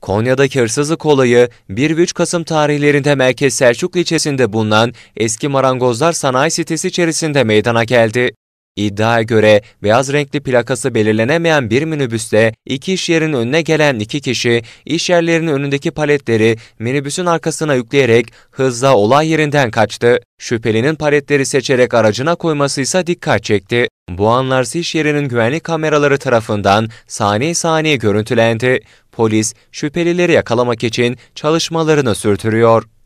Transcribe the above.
Konya'daki hırsızlık olayı 1-3 Kasım tarihlerinde Merkez Selçuk ilçesinde bulunan eski marangozlar sanayi sitesi içerisinde meydana geldi. İddiaya göre beyaz renkli plakası belirlenemeyen bir minibüste iki iş yerinin önüne gelen iki kişi iş yerlerinin önündeki paletleri minibüsün arkasına yükleyerek hızla olay yerinden kaçtı. Şüphelinin paletleri seçerek aracına koyması ise dikkat çekti. Bu anlar iş yerinin güvenlik kameraları tarafından saniye saniye görüntülendi. Polis şüphelileri yakalamak için çalışmalarını sürdürüyor.